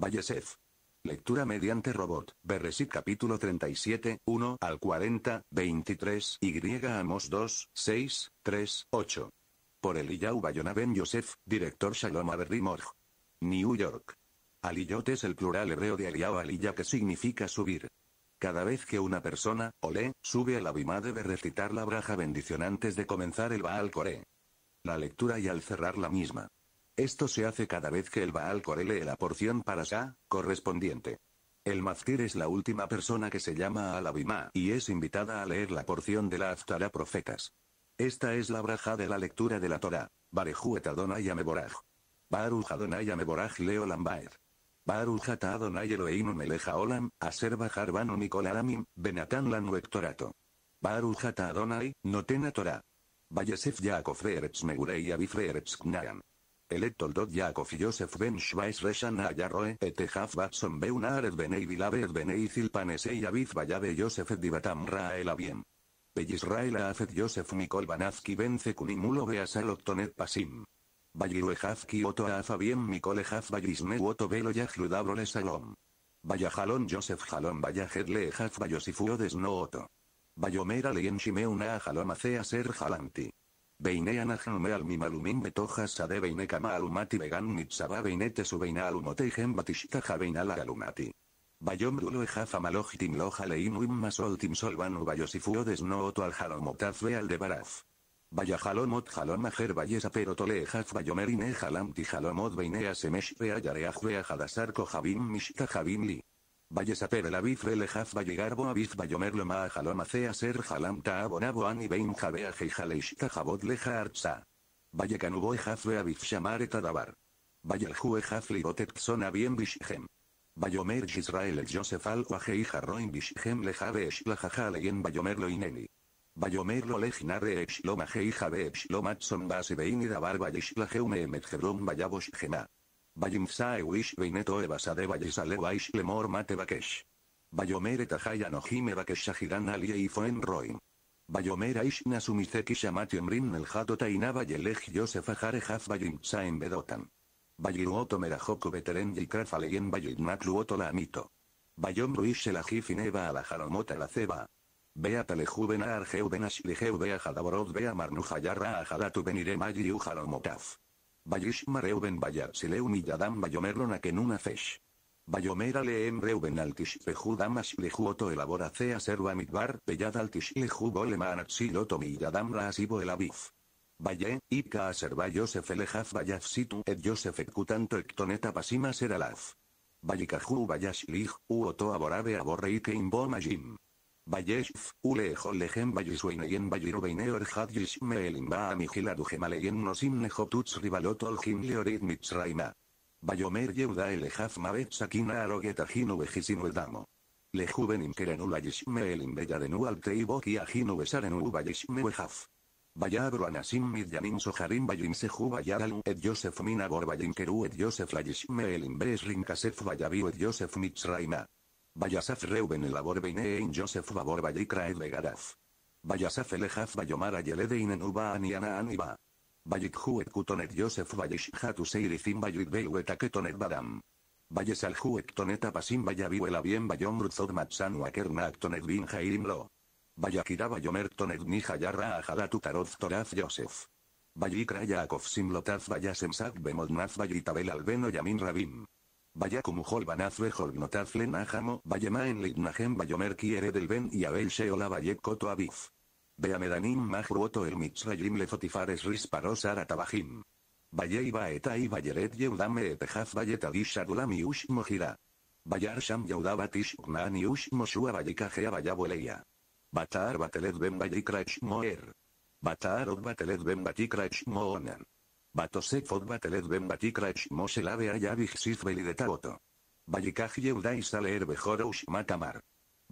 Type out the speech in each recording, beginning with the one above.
Bayesef. Lectura mediante robot. Berresit capítulo 37, 1 al 40, 23 y Amos 2, 6, 3, 8. Por el Bayona Ben Yosef, director Shalom Averri New York. Aliyot es el plural hebreo de Aliyau Aliyah que significa subir. Cada vez que una persona, olé, sube a la bima, debe recitar la braja bendición antes de comenzar el Baal Coré. La lectura y al cerrar la misma. Esto se hace cada vez que el Baal corele la porción para Shah, correspondiente. El Maftir es la última persona que se llama al Abimá y es invitada a leer la porción de la Aftara Profetas. Esta es la braja de la lectura de la Torah. Barejuet Adonai Ameboraj. Baruch Adonai Ameboraj Leo Lambaed. Baruch Ata Adonai Eloeinum Meleja Olam, Aser Bajar Banu Benatan Adonai, Notena Torah. Vayesef Yaakov Megurei Electoldot Yakov Yosef Ben Shvais Reshan Ayarroe et Batson Aret Benei Bilavet Benei Zilpanesei Aviz Bayabe Yosef Divatam Raela Bien. Israel Afet Yosef Mikol Banazki Ben Kunimulo Beasal Tonet Pasim. Jafki Oto Afa Bien Mikol Ejaz Vallisne Oto Velo Yajludabro Salom. Vaya Jalón Joseph Jalón Vaya Hedle Ejaz No Oto. Vayomera Leyen Shimeuna Jalón Acea Ser Jalanti. Beinea me al mi malumin betoja sade veine kama alumati vegan mitzaba beinete su batishita alumoteigen batishtaja beinala alumati. Bayom dulo ejafa malojitim loja lein masol tim solvanu bayosifuo desno oto al jalomotaz ve al de baraz. Vaya jalomot jalom ajer pero tole ejaf bayomerine jalamti jalomot veinea semesh vea yareaj jadasarco jadasarko javim mishta javim li. Vallesapere la bif relejaf vallegarbo abif vayomerlo maa ser jalam abonabo ani bein jabea jeijaleishka jabot leja artsa. Vallecanuboe jafbe abif el tadabar. e jafli botet xona bien bishem. Vayomer Israel el o al oajei jarroin la lejabe eshlajaja leyen lo ineni. Vayomer lo lejinare eshlomajei jabe lo atson base bein y dabar la ume emet Bayimsae wish beineto evasade bayisale waish lemor mate bakesh. Bayomere tajaya no jime bakeshahigan alie y foen roin. Bayomera ish emrin el jato tainaba yelej yosef ajare haf en bedotan. Bayiruoto merajoku beteren yikraf aleyen luoto la amito. Bayom ruish el a la jaromota la ceba. Bea bea jadaborod marnu jayarra a jadatu Bayishma Reuben Vallasileum y Yadam Bayomerlon Akenuna Fesh. Bayomer Leem Reuben Altish Damas oto elabora Cea Serva Midbar Peyad Altishlehu Golema siloto mi Yadam Raasibo elabif. elabif. Valle, Ipka Aserba Yosef Elejaf Vallaf Situ et Yosef Ektoneta Pasima Seralaf. Vallikaju Vallashlich, Uoto Aborabe Aborre Ike Imbo Majim. Vallesh, ulejo lejem vallisueneyen vallirobeiner hadjishmeelim baamigiladu no nosim nejotuts ribalotol jim leorit mitzraima. Vallomer yeuda elejaf mavet sakina arogetajino vejisino edamo. Lejuvenim querenu vallismeelim belladenu alteiboki ajino besarenu vallisme vejaf. Bayabro anasim midyanim soharim vallim seju et Joseph minabor bor et Joseph lajismeelim besrin kasef vallaviu et Joseph mitzraima vayasaf Reuben Elabor Beinein Joseph Babor Bayikra Legaraf. Vayasaf Elejaf Bayomara Yeledein Enuba Aniana Aniba. Bayit Huet Kutonet Joseph Bayish hatu Beu Beiweta Ketonet Badam. Bayes al Toneta Pasim Bien Bayom Rutzod Matsanu Akerna Bin Lo. Bayakira Bayomer Tonet Nija Yarra Ajadatu taroz Toraz Joseph. Bayikra Yaakov Simlotaz Vayasemsak Bemodnaz Vayitabel Albeno Yamin Rabim. vaya como hol van azwe hol notar flen ajamo vaya ma en del ben y abel se o la vaya coto a bif vea me danim el mitzrayim lefotifares eta iba yeret yeudame etejaz haz tadish adulam yush mojira vaya arsham yaudabatish urnaan yush mojua vaya kajea vaya bataar ben vaya moer bataar ot batelez ben vaya ikra moonan Batosek fotbatelet ben батикрач моше лаве аявих сизбели de taboto. yeudai yeudá sale herbejor matamar.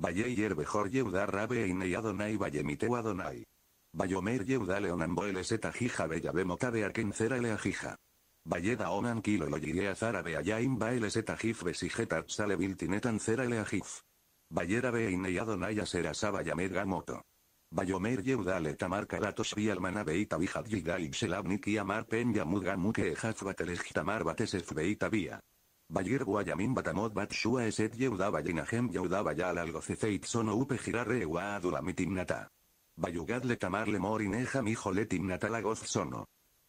Valle y herbejor rabe e adonai. vallemiteu adonai. Vallomer yeudá be eseta jija de motabe le leajija. Valleda onan kilo lo a zarabe ayaim bael besijetat sale biltinetan cera leajif. Vallera be e adonai aserasa yamer gamoto. Bayomer Yeudale Tamar Karatos Vialmana Beita Vijad Yildaik Penya Amar Penya Mugamuke Hazbatelej Tamar Batesef Beita Vía. Bayer Guayamin Batamod Batshua Eset Yeudaba Yinahem Yeudaba Yal Ceceit Sono Upe Girarre Uadulamitimnata. Bayugadle Tamar Lemorineja nata Lagoz Sono.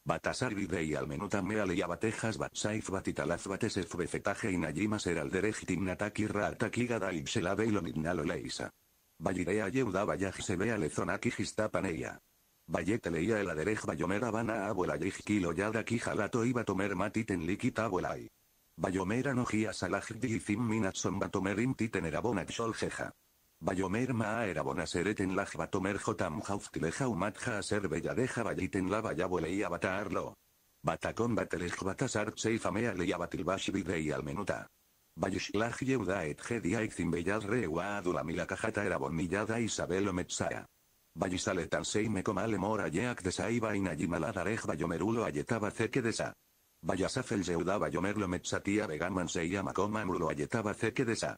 Batasar y almenutame bat saif batitalaz batesef befetaje y nayimas daib leisa. Vallidea Yeudaba Yaj se vea lezona Panella. Vallete leía el aderej bayomera vana abuela de yada quijalato iba tomer matiten likita abuelai. Vallomera anojía salajdi y minat son batomer intiten erabona xoljeja. Bayomer maa erabona sereten laj batomer jotam jauftileja umatja ser belladeja valliten la vaya y avatarlo. Batacón batelej batasar seifamea leyabatilbash videi al menuta. Bayushlag Yeuda et Gediaizim Bellas la Cajata era bonillada Isabel Ometzara. Vallisaletan seime comale mora yeak de saiba inayimaladareg bayomerulo ayetaba ceque de sa. Vallasafel yeuda bayomerlo metzatia vegaman mulo ayetaba ceque de sa.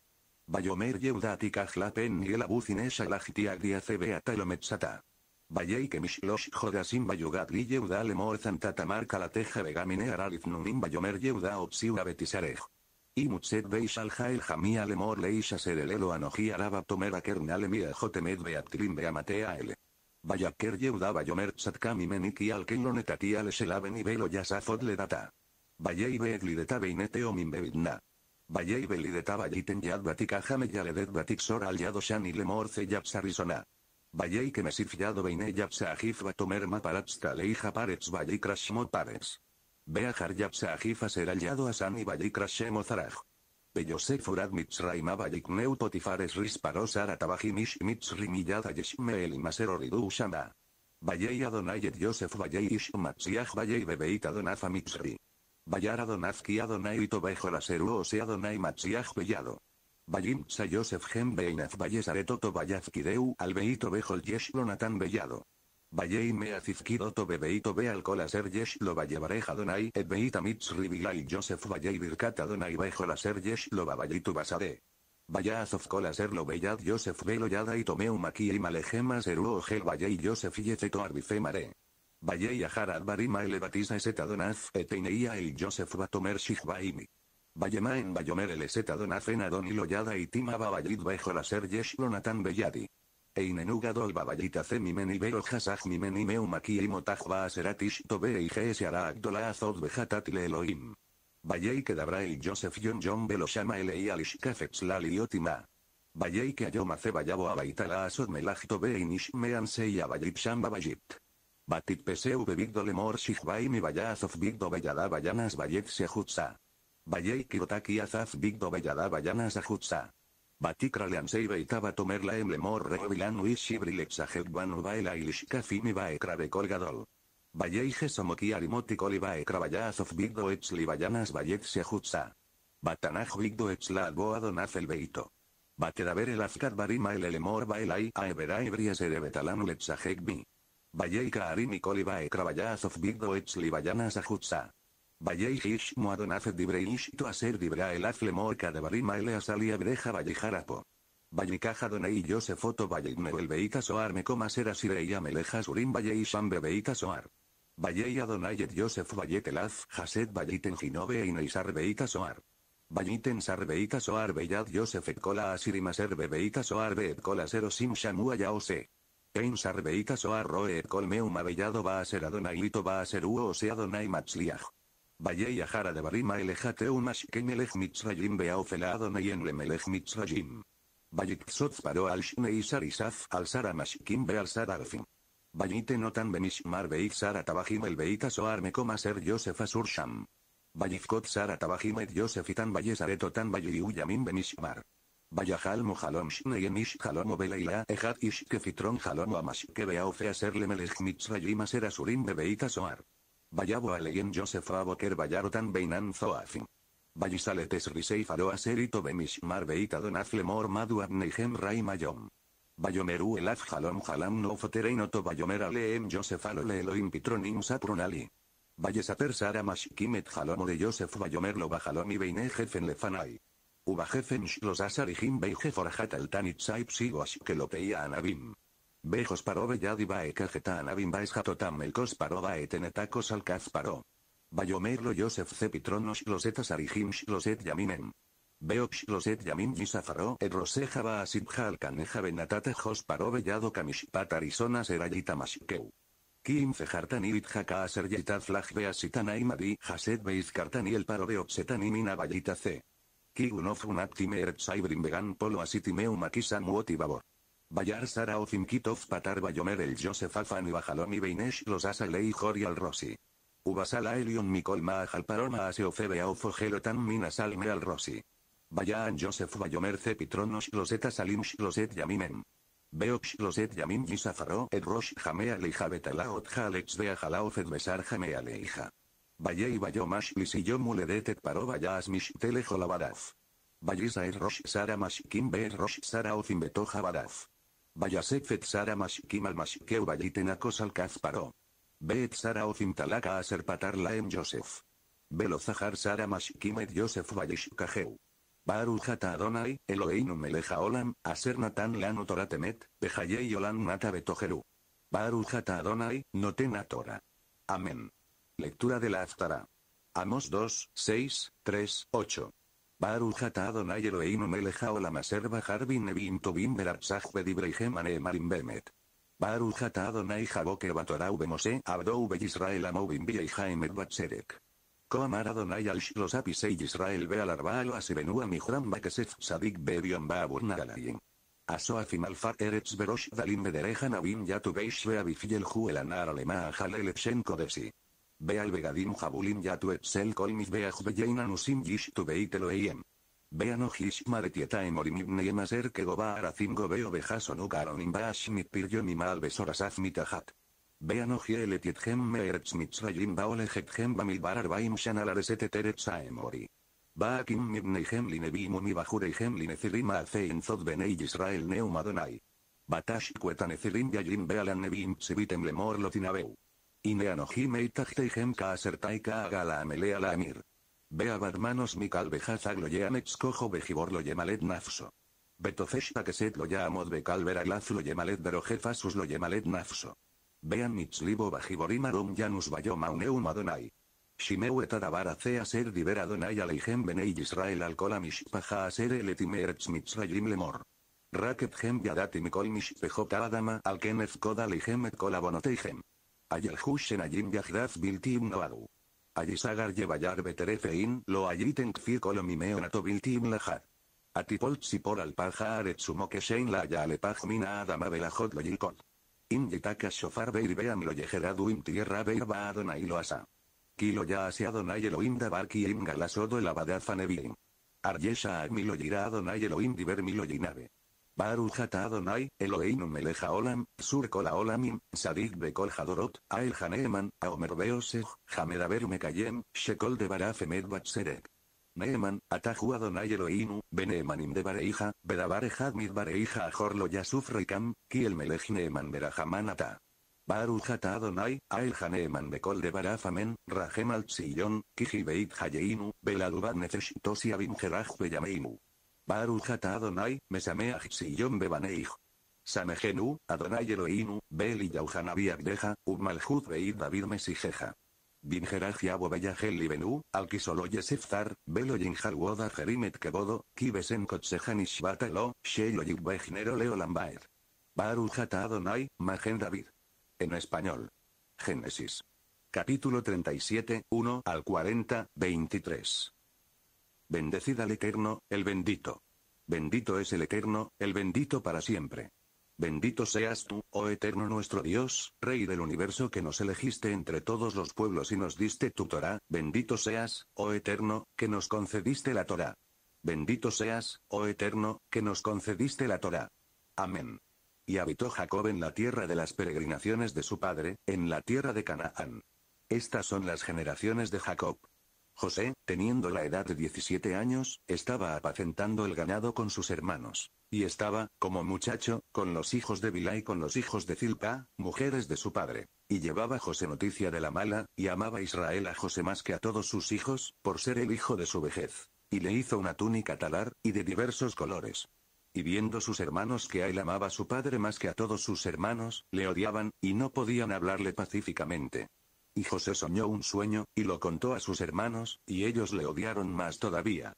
Bayomer yeuda pen y el abucinesha lajitia cebeata lo metzata. Valley que mishlosh jodasim Bayugat li yeuda lemor teja vegamine nunim bayomer yeuda opsiura betisarej y muchet Beish al Jael Jamia Lemor Leisha Elo Anoji Araba tomera Aker Nalemia Jotemed beatrim Beamatea Vaya Bayaker Yeudaba Yomer Tzatkami Meniki Alken Lonetatia Leselaben y Velo data Ledata. y Beegli de Tabeineteo bevidna vaya Beli de vayiten Yad Batik Ajame Yaledet Batik Sor Al y Lemor Sarisona. y que Mesif Yado Beine yapsa ajif Batomer Pares. Bea yapsa a ser hallado a Sami Balik Ozaraj. Peyosef Urad Mitzraim Abalik Neu Potifares Risparos aratabajimish Mitzri Mitzrim Yad Ayeshme El Maser Shama. Valley Adonai Et Yosef Valley Ish Matziach Valley Bebeit Adonafa Mitzri. Vallar Adonazki Adonai Tobejo Laseru Ose Adonai Matziach Bellado. Vallim Sa Yosef Gem vallesaretoto Valles deu Albeito Bejol Yeshlonatan Bellado y me azifkiroto bebeito be al ser yesh lo eh, valle donai et beita mitz ribilai Joseph y birkata donai bejo la ser yesh lo tu basade. Vaya azofcola ser lo bellad Joseph velo yada y tomeu maki y malejema seru ojel y Joseph y eceto arbife mare. Vayei ajarad barima ele batisa eseta donaz eteineia el Joseph batomer shihbaimi. Vayema en bayomer el eseta donaz en adon y loyada y tima vayid bejo la ser yesh lo natan Einenuga dolba ce cemimen y vero hasaj mimen y meumaki y a aseratish tobe y e ges ara agdola azod bejatatile Elohim. que dabra el Joseph John belo shama ele y la liotima. Valley que ayoma a abaitala azot melaj tobe y e nishmean seya y shamba vallip. Batit peseu bebigdo lemor shihbai mi vaya big bigdo bellada bayet Bayet se ajutsa. Valley botaki azaz bigdo bellada ajutsa. Batikra Leansei y Taba Tomerla Emlemor Reovilan Uishibrilex baila ilishka fimi Baekra de Colgadol. Valleije Somoki Arimoti Colibae Crabayazov Bigdo Ets Libayanas se Jutsa. Batanaj Bigdo Ets La Alboa Donaz el Beito. ver el Afkar Barima el Elemor Baelai Aevera Ebrias Lexajekbi. Valleika Arimi Colibae of Bigdo Ets Libayanas Ajutsa. Vallejish moadonaced dibreishto aser dibra el afle morca de barima el asalia breja vallejarapo. Vallicaja donei yo se foto valleigme beita soar me comas era sireia meleja surim valleishan bebeita soar. adonayet josef Joseph valletelaz jaset valliten ginove eineisar beita soar. Valliten beita soar bellad yosef et cola a ser bebeita soar be et cola serosim sim shamua yaose. Ein beita soar roe col meuma va a ser adonailito va a ser uo o sea Ajara de Barima Elejate Umashken Elej Mitzrayim Beaofelado Adonayen melech Mitzrayim. Vallitzoz paró al Shnei Sarisaf al Sara Mashkim Beal Sararfim. Vallite Notan Benishmar Beit Sara Tabajim el Beita Soarme Coma Ser Yosef Asursham. Vallizcot Sara Tabajimet Yosef Bayesaretotan y Valliyuyamin Benishmar. Vayajal mojalom y ish jalom obeleila ejat ish kefitron jalom amashke beaofe le melech mitzrayim aser asurim Beit soar. Vayabo Aleyen Joseph Aboker tan Beinan Zoafin. Vallisaletes Risei Faroa bemish Bemishmar Beita Donazle Mor Madu Abneihem rai Mayom. Bayomeru el Afjalom Jalam no Fotereino to Bayomer Aleem Joseph Elohim Pitronim Vallesaper Sara de Joseph Bayomer lo Bajalom y Jefen Lefanai. jefen Shlos Asarihim Altanit Saip Anabim. Kasparov Yadivae Kajetan jato jatotam el Kasparov Tenetacos al Kasparov. Bayomerlo Yosef Cepitronos Losetas loset Shloset Yaminem. Beoch Loset Yamin Yisafaro et Roseja Baasitja Alcaneja Benatata Josparo Bellado Kamishpat Arizona Serayita Kim Fejartan jaka a Aser Yitat Flag Beasitan Haset Beiskartan y el paro Beoxetan y Bayita C. Kigunof Unaptime Eret Vegan Polo Asitimeum Akisan Uotibabor. Bayar Sarao Finkitov Patar Bayomer El Joseph Afan y Bajalón y Beinesh Los Asalei al Rossi. Ubasala Elion Mikol Mahal Paroma Aseofebe Aufogelo Tan al al Rossi. Bayaan Josef Bayomer Cepitronos Loset Salim Shloset Yaminem. Beox Loset Yamim Yisafaro Et Rosh Jamea Leija Betalaot Jalex de Ajalaof Et Besar Jamea Leija. Bayei Bayomash Lisillom Muledetet Paro Bayaas Mish Bayisa Rosh Sara Mashkin Be Rosh Sara Betoja Vayasek Fetzara Mashkim al Mashkeu Vayitenakos al Kazparo. Beet Sara ZINTALAKA a patarla Laem Joseph. Velo Zahar Sara Mashkimet Joseph Vayishkajeu. baru Hata Adonai, Eloheinu Meleja Olam, Aser Natan Lano Toratemet, Pejayei Olam Nata Betojeru. Adonai, Hata Adonai, Notena tora. Amén. Lectura de la Aftara. Amos 2, 6, 3, 8. Barujatá Adonai Eloheinu melech o la maserva, nevim e aneemarim bemet. Baruch Adonai jaboke batorau bemose abdou Israel amovim vieihaem et batzerek. Koamar Adonai al Shlos y Israel ve al Bakesef Sadik Bebion Babur Nagalayim. Aso alfar eretz berosh dalim bederejan yatu beish ve abifiel juel alema Beal Begadim Yatu sel Kolmis Beaj Beyein Anusim Yish Tubeitel Beano Hishma de Tietaem Orimibne Yemaser Kegoba Aracim Gobeo Bejason Ugaronim Baashmit Piryon mal mitajat. Mitahat. Beano Giele Tietgem Meeretz Mitzrayim Baole Getgem Bamilbar Arbaim Shanalareset Eteretz Aemori. Baakim Nibneihem li Ibajureihem a Acein Zod Benei Israel Neumadonai. Batash Kuetanecirim Yajim Bealan Nebim Sebitem Lemor Lotinabeu. Ineanohime y gemka asertaika agala amelea la amir. Beab hermanos mikal cojo bejibor lo yemalet nafso. Betofeshta keset lo yaamod bekal veralaz lo yemalet verojefasus lo yemalet nafso. Vean mitzlibo bajiborim janus Bayoma Uneum adonai. Shimeu etadabar adabar aser ser diver adonai aleihem benei Israel al kol paja aser eletim eretz mitzrayim lemor. Raket hem yadati mikol mishpejot adama al kenef kod aleihem et kol abonoteihem. Hushen ayim yahdaz biltim noadu. Ayisagar Yevayar beterefein lo ayiten kfir kolomimeo nato biltim lahad. Atipol por alpaja aretsumo keshein la yalepaj mina adama belajot lo yilkot. In yitaka shofar beam lo yeheradu in tierra beir lo asa. Kilo ya ase adonai elohim dabarki im galasodo el abadaz fanebirim. Arjesha lo yira adonai elohim diver yinabe. Baruch Adonai, Eloheinu meleja olam, sur olamim, sadik bekol hadorot, ael haneeman, aomer beoseg, hamedaber mekayem, shekol de Barafemed Batserek. Neeman, Atahu Adonai Eloheinu, Benemanim de Bareija, Bedabarejad mid Bareija Yasuf reikam, Kiel melej Neeman ata. Barujata Adonai, Ael haneman Bekol de Barafamen, Rahem kiji beit Hayeinu, beladubad Nefesh Tosi Baru ata Adonai, Mesameach Sillon Bebaneich. Samejenu, Adonai Eloinu, Beli y Yauhanabi Agdeja, David Mesijeja. Binjeraj Yabo Beyahel Alkisolo Yeseftar, Belo Yinjalwoda Jerimet Kebodo, Kibesen Kotsejan Ishbatalo, Sheilo Yibbejnero Leo Lambaer. Barujata Adonai, Magen David. En español. Génesis. Capítulo 37, 1 al 40, 23. Bendecida al Eterno, el bendito. Bendito es el Eterno, el bendito para siempre. Bendito seas tú, oh eterno nuestro Dios, Rey del universo que nos elegiste entre todos los pueblos y nos diste tu Torah, bendito seas, oh eterno, que nos concediste la Torah. Bendito seas, oh eterno, que nos concediste la Torah. Amén. Y habitó Jacob en la tierra de las peregrinaciones de su padre, en la tierra de Canaán. Estas son las generaciones de Jacob. José, teniendo la edad de 17 años, estaba apacentando el ganado con sus hermanos. Y estaba, como muchacho, con los hijos de Bilá y con los hijos de Zilpa, mujeres de su padre. Y llevaba José noticia de la mala, y amaba Israel a José más que a todos sus hijos, por ser el hijo de su vejez. Y le hizo una túnica talar, y de diversos colores. Y viendo sus hermanos que a él amaba a su padre más que a todos sus hermanos, le odiaban, y no podían hablarle pacíficamente. Y José soñó un sueño, y lo contó a sus hermanos, y ellos le odiaron más todavía.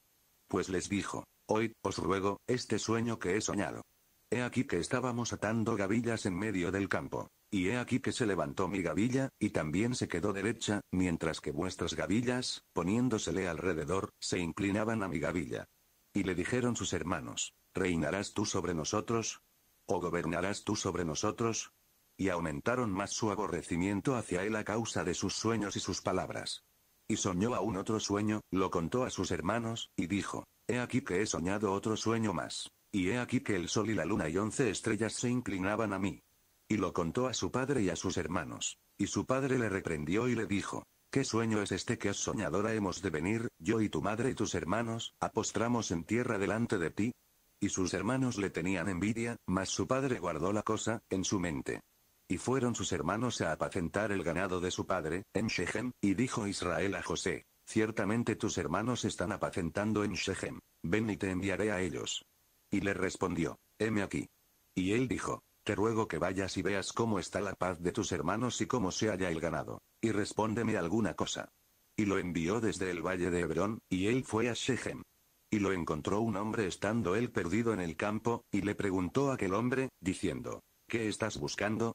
Pues les dijo, Hoy, os ruego, este sueño que he soñado. He aquí que estábamos atando gavillas en medio del campo. Y he aquí que se levantó mi gavilla, y también se quedó derecha, mientras que vuestras gavillas, poniéndosele alrededor, se inclinaban a mi gavilla. Y le dijeron sus hermanos, ¿reinarás tú sobre nosotros? ¿O gobernarás tú sobre nosotros? y aumentaron más su aborrecimiento hacia él a causa de sus sueños y sus palabras. Y soñó aún otro sueño, lo contó a sus hermanos, y dijo, He aquí que he soñado otro sueño más, y he aquí que el sol y la luna y once estrellas se inclinaban a mí. Y lo contó a su padre y a sus hermanos, y su padre le reprendió y le dijo, ¿Qué sueño es este que has soñadora hemos de venir, yo y tu madre y tus hermanos, apostramos en tierra delante de ti? Y sus hermanos le tenían envidia, mas su padre guardó la cosa, en su mente. Y fueron sus hermanos a apacentar el ganado de su padre, en Shechem, y dijo Israel a José, Ciertamente tus hermanos están apacentando en Shechem, ven y te enviaré a ellos. Y le respondió, heme aquí. Y él dijo, te ruego que vayas y veas cómo está la paz de tus hermanos y cómo se halla el ganado, y respóndeme alguna cosa. Y lo envió desde el valle de Hebrón, y él fue a Shechem. Y lo encontró un hombre estando él perdido en el campo, y le preguntó a aquel hombre, diciendo, ¿qué estás buscando?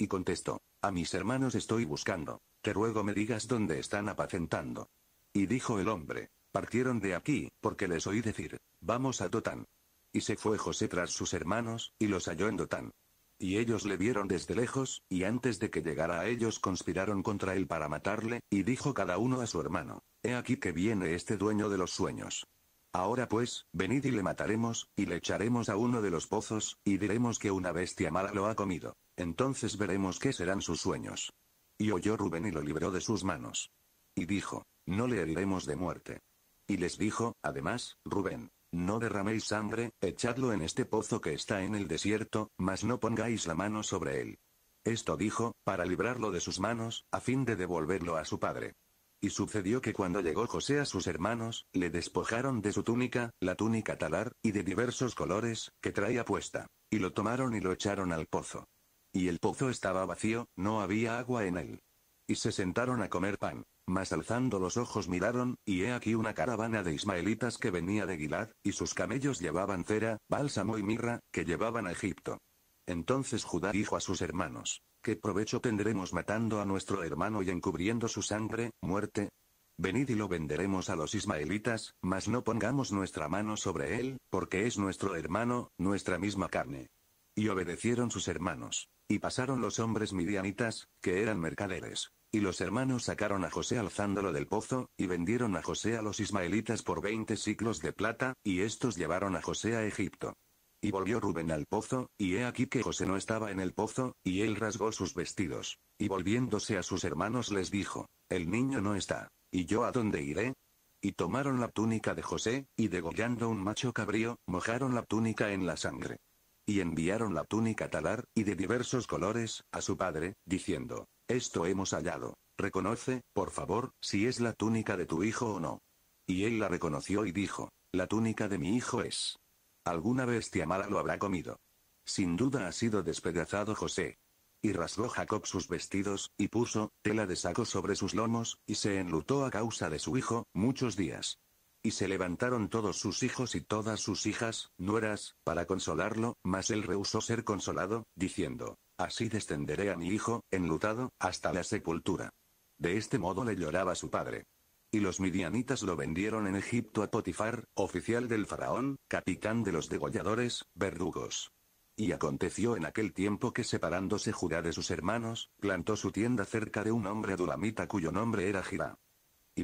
Y contestó, a mis hermanos estoy buscando, te ruego me digas dónde están apacentando. Y dijo el hombre, partieron de aquí, porque les oí decir, vamos a Dotán. Y se fue José tras sus hermanos, y los halló en Dotán. Y ellos le vieron desde lejos, y antes de que llegara a ellos conspiraron contra él para matarle, y dijo cada uno a su hermano, He aquí que viene este dueño de los sueños. Ahora pues, venid y le mataremos, y le echaremos a uno de los pozos, y diremos que una bestia mala lo ha comido. Entonces veremos qué serán sus sueños. Y oyó Rubén y lo libró de sus manos. Y dijo, no le heriremos de muerte. Y les dijo, además, Rubén, no derraméis sangre, echadlo en este pozo que está en el desierto, mas no pongáis la mano sobre él. Esto dijo, para librarlo de sus manos, a fin de devolverlo a su padre. Y sucedió que cuando llegó José a sus hermanos, le despojaron de su túnica, la túnica talar, y de diversos colores, que traía puesta. Y lo tomaron y lo echaron al pozo. Y el pozo estaba vacío, no había agua en él. Y se sentaron a comer pan. Mas alzando los ojos miraron, y he aquí una caravana de ismaelitas que venía de Gilad, y sus camellos llevaban cera, bálsamo y mirra, que llevaban a Egipto. Entonces Judá dijo a sus hermanos, ¿qué provecho tendremos matando a nuestro hermano y encubriendo su sangre, muerte? Venid y lo venderemos a los ismaelitas, mas no pongamos nuestra mano sobre él, porque es nuestro hermano, nuestra misma carne. Y obedecieron sus hermanos. Y pasaron los hombres midianitas, que eran mercaderes. Y los hermanos sacaron a José alzándolo del pozo, y vendieron a José a los ismaelitas por veinte siclos de plata, y estos llevaron a José a Egipto. Y volvió Rubén al pozo, y he aquí que José no estaba en el pozo, y él rasgó sus vestidos. Y volviéndose a sus hermanos les dijo, El niño no está. ¿Y yo a dónde iré? Y tomaron la túnica de José, y degollando un macho cabrío, mojaron la túnica en la sangre y enviaron la túnica talar, y de diversos colores, a su padre, diciendo, Esto hemos hallado. Reconoce, por favor, si es la túnica de tu hijo o no. Y él la reconoció y dijo, La túnica de mi hijo es. Alguna bestia mala lo habrá comido. Sin duda ha sido despedazado José. Y rasgó Jacob sus vestidos, y puso, tela de saco sobre sus lomos, y se enlutó a causa de su hijo, muchos días. Y se levantaron todos sus hijos y todas sus hijas, nueras, para consolarlo, mas él rehusó ser consolado, diciendo, Así descenderé a mi hijo, enlutado, hasta la sepultura. De este modo le lloraba su padre. Y los midianitas lo vendieron en Egipto a Potifar, oficial del faraón, capitán de los degolladores, verdugos. Y aconteció en aquel tiempo que separándose Judá de sus hermanos, plantó su tienda cerca de un hombre adulamita cuyo nombre era Jirá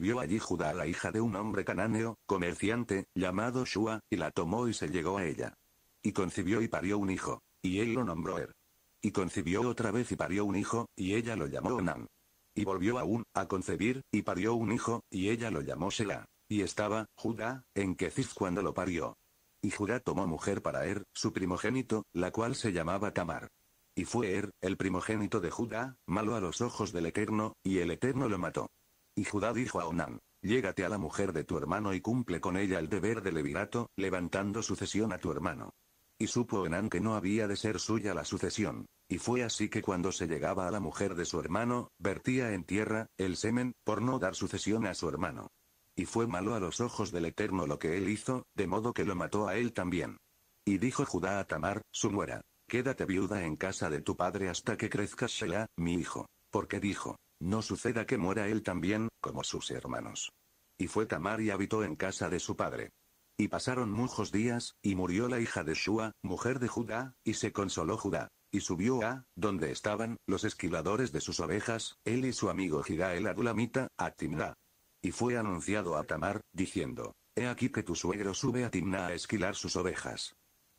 vio allí Judá a la hija de un hombre canáneo, comerciante, llamado Shua, y la tomó y se llegó a ella. Y concibió y parió un hijo, y él lo nombró Er. Y concibió otra vez y parió un hijo, y ella lo llamó Onan. Y volvió aún, a concebir, y parió un hijo, y ella lo llamó Selah. Y estaba, Judá, en Keziz cuando lo parió. Y Judá tomó mujer para Er, su primogénito, la cual se llamaba Tamar. Y fue Er, el primogénito de Judá, malo a los ojos del Eterno, y el Eterno lo mató. Y Judá dijo a Onán, Llégate a la mujer de tu hermano y cumple con ella el deber de levirato, levantando sucesión a tu hermano. Y supo Onán que no había de ser suya la sucesión. Y fue así que cuando se llegaba a la mujer de su hermano, vertía en tierra, el semen, por no dar sucesión a su hermano. Y fue malo a los ojos del Eterno lo que él hizo, de modo que lo mató a él también. Y dijo Judá a Tamar, su nuera, Quédate viuda en casa de tu padre hasta que crezcas Shelah, mi hijo. Porque dijo, no suceda que muera él también, como sus hermanos. Y fue Tamar y habitó en casa de su padre. Y pasaron muchos días, y murió la hija de Shua, mujer de Judá, y se consoló Judá. Y subió a, donde estaban, los esquiladores de sus ovejas, él y su amigo el Adulamita, a Timna. Y fue anunciado a Tamar, diciendo, He aquí que tu suegro sube a Timna a esquilar sus ovejas.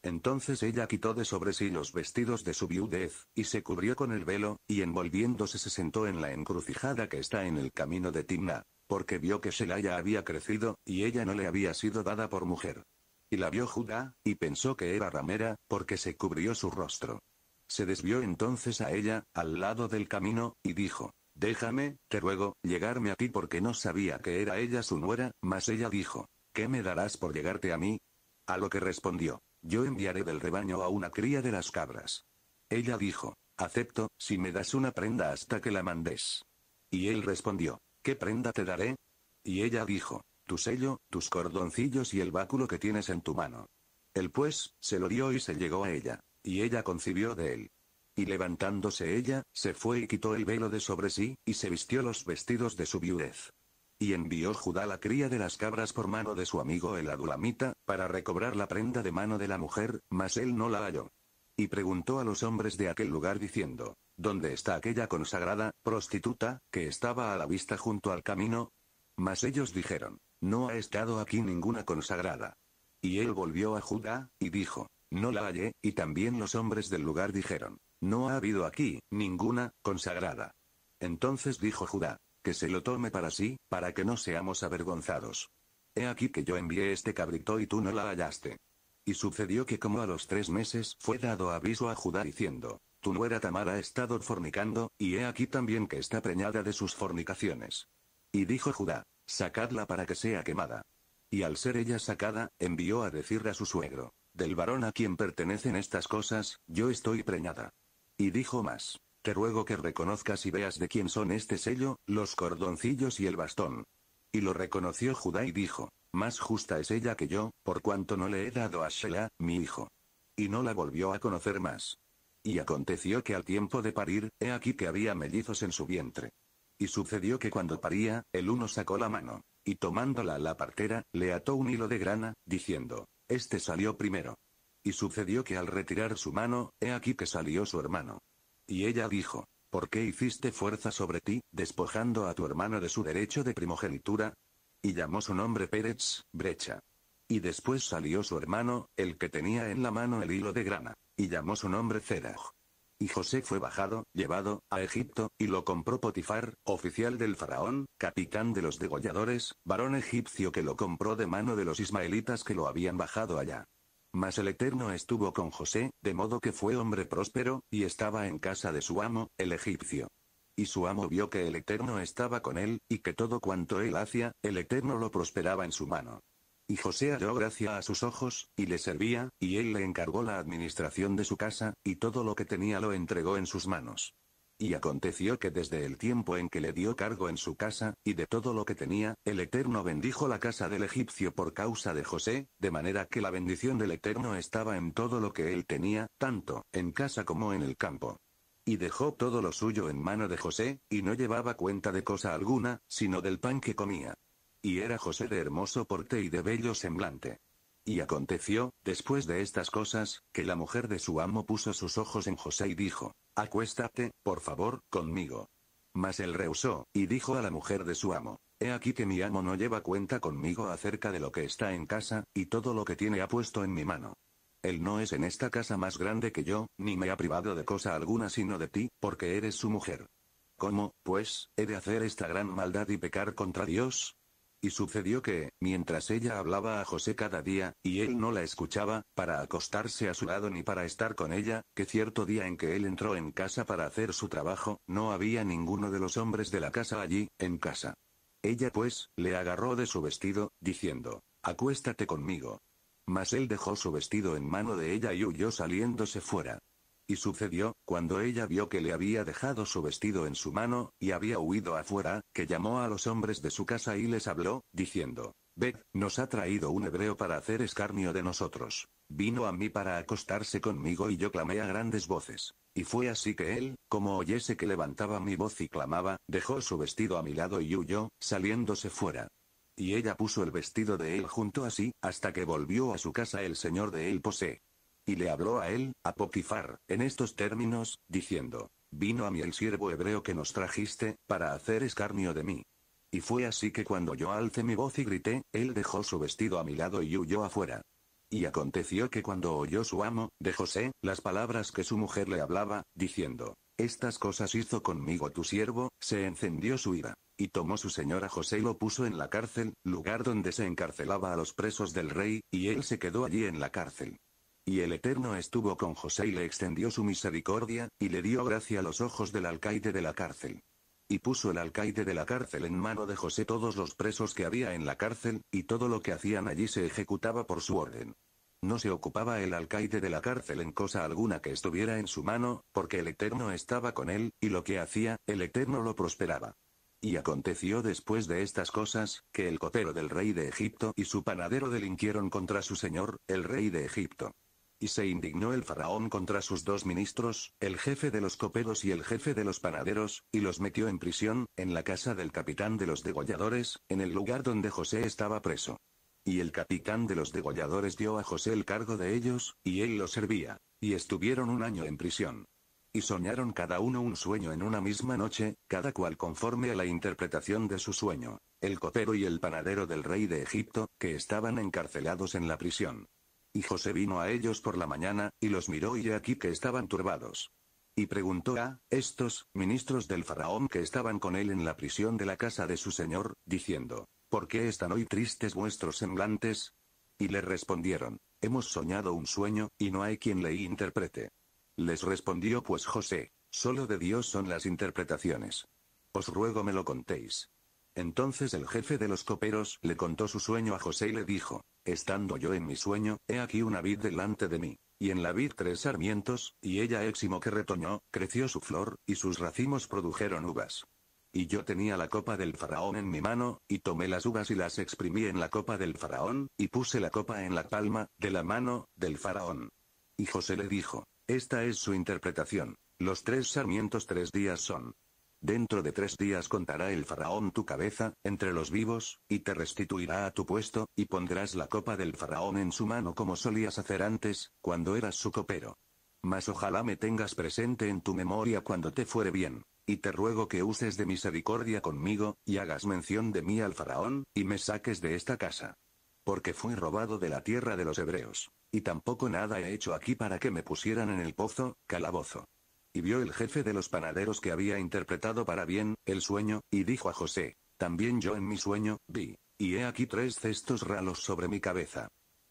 Entonces ella quitó de sobre sí los vestidos de su viudez, y se cubrió con el velo, y envolviéndose se sentó en la encrucijada que está en el camino de Timna, porque vio que Shelaya había crecido, y ella no le había sido dada por mujer. Y la vio Judá, y pensó que era ramera, porque se cubrió su rostro. Se desvió entonces a ella, al lado del camino, y dijo, Déjame, te ruego, llegarme a ti porque no sabía que era ella su nuera, mas ella dijo, ¿qué me darás por llegarte a mí? A lo que respondió, yo enviaré del rebaño a una cría de las cabras. Ella dijo, acepto, si me das una prenda hasta que la mandes. Y él respondió, ¿qué prenda te daré? Y ella dijo, tu sello, tus cordoncillos y el báculo que tienes en tu mano. Él pues, se lo dio y se llegó a ella, y ella concibió de él. Y levantándose ella, se fue y quitó el velo de sobre sí, y se vistió los vestidos de su viudez. Y envió Judá la cría de las cabras por mano de su amigo el adulamita, para recobrar la prenda de mano de la mujer, mas él no la halló. Y preguntó a los hombres de aquel lugar diciendo, ¿Dónde está aquella consagrada, prostituta, que estaba a la vista junto al camino? Mas ellos dijeron, No ha estado aquí ninguna consagrada. Y él volvió a Judá, y dijo, No la hallé, y también los hombres del lugar dijeron, No ha habido aquí, ninguna, consagrada. Entonces dijo Judá, que se lo tome para sí, para que no seamos avergonzados. He aquí que yo envié este cabrito y tú no la hallaste. Y sucedió que como a los tres meses fue dado aviso a Judá diciendo, tu nuera Tamar ha estado fornicando, y he aquí también que está preñada de sus fornicaciones. Y dijo Judá, sacadla para que sea quemada. Y al ser ella sacada, envió a decirle a su suegro, del varón a quien pertenecen estas cosas, yo estoy preñada. Y dijo más, te ruego que reconozcas y veas de quién son este sello, los cordoncillos y el bastón. Y lo reconoció Judá y dijo, Más justa es ella que yo, por cuanto no le he dado a Shelah, mi hijo. Y no la volvió a conocer más. Y aconteció que al tiempo de parir, he aquí que había mellizos en su vientre. Y sucedió que cuando paría, el uno sacó la mano, y tomándola a la partera, le ató un hilo de grana, diciendo, Este salió primero. Y sucedió que al retirar su mano, he aquí que salió su hermano. Y ella dijo, ¿por qué hiciste fuerza sobre ti, despojando a tu hermano de su derecho de primogenitura? Y llamó su nombre Pérez, brecha. Y después salió su hermano, el que tenía en la mano el hilo de grana, y llamó su nombre Zeraj. Y José fue bajado, llevado, a Egipto, y lo compró Potifar, oficial del faraón, capitán de los degolladores, varón egipcio que lo compró de mano de los ismaelitas que lo habían bajado allá. Mas el Eterno estuvo con José, de modo que fue hombre próspero, y estaba en casa de su amo, el egipcio. Y su amo vio que el Eterno estaba con él, y que todo cuanto él hacía, el Eterno lo prosperaba en su mano. Y José halló gracia a sus ojos, y le servía, y él le encargó la administración de su casa, y todo lo que tenía lo entregó en sus manos. Y aconteció que desde el tiempo en que le dio cargo en su casa, y de todo lo que tenía, el Eterno bendijo la casa del egipcio por causa de José, de manera que la bendición del Eterno estaba en todo lo que él tenía, tanto en casa como en el campo. Y dejó todo lo suyo en mano de José, y no llevaba cuenta de cosa alguna, sino del pan que comía. Y era José de hermoso porte y de bello semblante. Y aconteció, después de estas cosas, que la mujer de su amo puso sus ojos en José y dijo, Acuéstate, por favor, conmigo. Mas él rehusó, y dijo a la mujer de su amo, He aquí que mi amo no lleva cuenta conmigo acerca de lo que está en casa, y todo lo que tiene ha puesto en mi mano. Él no es en esta casa más grande que yo, ni me ha privado de cosa alguna sino de ti, porque eres su mujer. ¿Cómo, pues, he de hacer esta gran maldad y pecar contra Dios? Y sucedió que, mientras ella hablaba a José cada día, y él no la escuchaba, para acostarse a su lado ni para estar con ella, que cierto día en que él entró en casa para hacer su trabajo, no había ninguno de los hombres de la casa allí, en casa. Ella pues, le agarró de su vestido, diciendo, Acuéstate conmigo. Mas él dejó su vestido en mano de ella y huyó saliéndose fuera. Y sucedió, cuando ella vio que le había dejado su vestido en su mano, y había huido afuera, que llamó a los hombres de su casa y les habló, diciendo, Ved, nos ha traído un hebreo para hacer escarnio de nosotros. Vino a mí para acostarse conmigo y yo clamé a grandes voces. Y fue así que él, como oyese que levantaba mi voz y clamaba, dejó su vestido a mi lado y huyó, saliéndose fuera. Y ella puso el vestido de él junto a sí, hasta que volvió a su casa el señor de él posee. Y le habló a él, a Potifar, en estos términos, diciendo, Vino a mí el siervo hebreo que nos trajiste, para hacer escarnio de mí. Y fue así que cuando yo alcé mi voz y grité, él dejó su vestido a mi lado y huyó afuera. Y aconteció que cuando oyó su amo, de José, las palabras que su mujer le hablaba, diciendo, Estas cosas hizo conmigo tu siervo, se encendió su ira. Y tomó su señor a José y lo puso en la cárcel, lugar donde se encarcelaba a los presos del rey, y él se quedó allí en la cárcel. Y el Eterno estuvo con José y le extendió su misericordia, y le dio gracia a los ojos del alcaide de la cárcel. Y puso el alcaide de la cárcel en mano de José todos los presos que había en la cárcel, y todo lo que hacían allí se ejecutaba por su orden. No se ocupaba el alcaide de la cárcel en cosa alguna que estuviera en su mano, porque el Eterno estaba con él, y lo que hacía, el Eterno lo prosperaba. Y aconteció después de estas cosas, que el copero del rey de Egipto y su panadero delinquieron contra su señor, el rey de Egipto. Y se indignó el faraón contra sus dos ministros, el jefe de los coperos y el jefe de los panaderos, y los metió en prisión, en la casa del capitán de los degolladores, en el lugar donde José estaba preso. Y el capitán de los degolladores dio a José el cargo de ellos, y él los servía. Y estuvieron un año en prisión. Y soñaron cada uno un sueño en una misma noche, cada cual conforme a la interpretación de su sueño. El copero y el panadero del rey de Egipto, que estaban encarcelados en la prisión. Y José vino a ellos por la mañana, y los miró y aquí que estaban turbados. Y preguntó a estos ministros del faraón que estaban con él en la prisión de la casa de su señor, diciendo, ¿por qué están hoy tristes vuestros semblantes? Y le respondieron, hemos soñado un sueño, y no hay quien le interprete. Les respondió pues José, solo de Dios son las interpretaciones. Os ruego me lo contéis. Entonces el jefe de los coperos le contó su sueño a José y le dijo, Estando yo en mi sueño, he aquí una vid delante de mí. Y en la vid tres sarmientos, y ella éximo que retoñó, creció su flor, y sus racimos produjeron uvas. Y yo tenía la copa del faraón en mi mano, y tomé las uvas y las exprimí en la copa del faraón, y puse la copa en la palma, de la mano, del faraón. Y José le dijo, esta es su interpretación, los tres sarmientos tres días son. Dentro de tres días contará el faraón tu cabeza, entre los vivos, y te restituirá a tu puesto, y pondrás la copa del faraón en su mano como solías hacer antes, cuando eras su copero. Mas ojalá me tengas presente en tu memoria cuando te fuere bien. Y te ruego que uses de misericordia conmigo, y hagas mención de mí al faraón, y me saques de esta casa. Porque fui robado de la tierra de los hebreos. Y tampoco nada he hecho aquí para que me pusieran en el pozo, calabozo. Y vio el jefe de los panaderos que había interpretado para bien, el sueño, y dijo a José, también yo en mi sueño, vi, y he aquí tres cestos ralos sobre mi cabeza.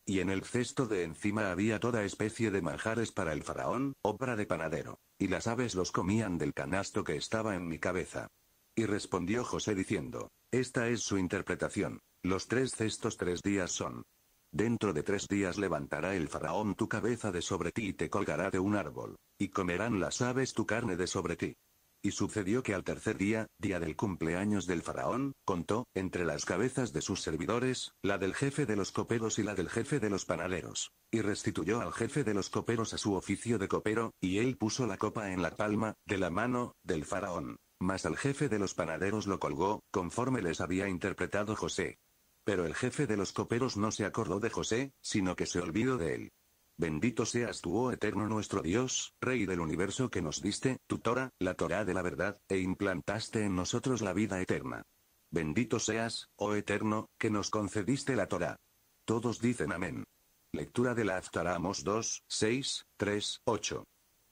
Y en el cesto de encima había toda especie de manjares para el faraón, obra de panadero, y las aves los comían del canasto que estaba en mi cabeza. Y respondió José diciendo, Esta es su interpretación, los tres cestos tres días son, Dentro de tres días levantará el faraón tu cabeza de sobre ti y te colgará de un árbol, y comerán las aves tu carne de sobre ti. Y sucedió que al tercer día, día del cumpleaños del faraón, contó, entre las cabezas de sus servidores, la del jefe de los coperos y la del jefe de los panaderos. Y restituyó al jefe de los coperos a su oficio de copero, y él puso la copa en la palma, de la mano, del faraón. Mas al jefe de los panaderos lo colgó, conforme les había interpretado José. Pero el jefe de los coperos no se acordó de José, sino que se olvidó de él. Bendito seas tú, oh eterno nuestro Dios, Rey del universo que nos diste, tu Torah, la Torah de la verdad, e implantaste en nosotros la vida eterna. Bendito seas, oh eterno, que nos concediste la Torah. Todos dicen amén. Lectura de la Aftaramos 2, 6, 3, 8.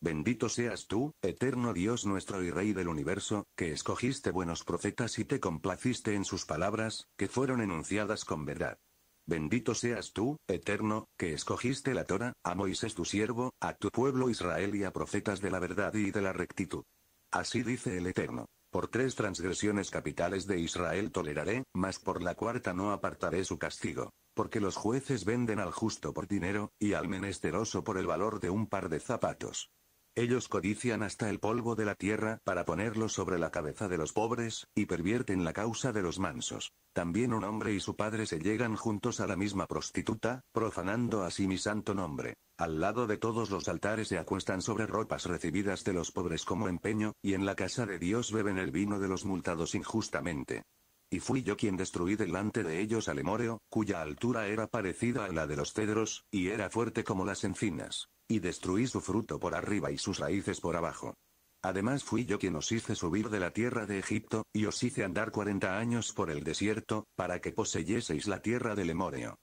Bendito seas tú, eterno Dios nuestro y Rey del universo, que escogiste buenos profetas y te complaciste en sus palabras, que fueron enunciadas con verdad. Bendito seas tú, eterno, que escogiste la Torah, a Moisés tu siervo, a tu pueblo Israel y a profetas de la verdad y de la rectitud. Así dice el Eterno. Por tres transgresiones capitales de Israel toleraré, mas por la cuarta no apartaré su castigo. Porque los jueces venden al justo por dinero, y al menesteroso por el valor de un par de zapatos. Ellos codician hasta el polvo de la tierra para ponerlo sobre la cabeza de los pobres, y pervierten la causa de los mansos. También un hombre y su padre se llegan juntos a la misma prostituta, profanando así mi santo nombre. Al lado de todos los altares se acuestan sobre ropas recibidas de los pobres como empeño, y en la casa de Dios beben el vino de los multados injustamente. Y fui yo quien destruí delante de ellos al hemóreo, cuya altura era parecida a la de los cedros, y era fuerte como las encinas. Y destruí su fruto por arriba y sus raíces por abajo. Además fui yo quien os hice subir de la tierra de Egipto, y os hice andar cuarenta años por el desierto, para que poseyeseis la tierra del Emoreo.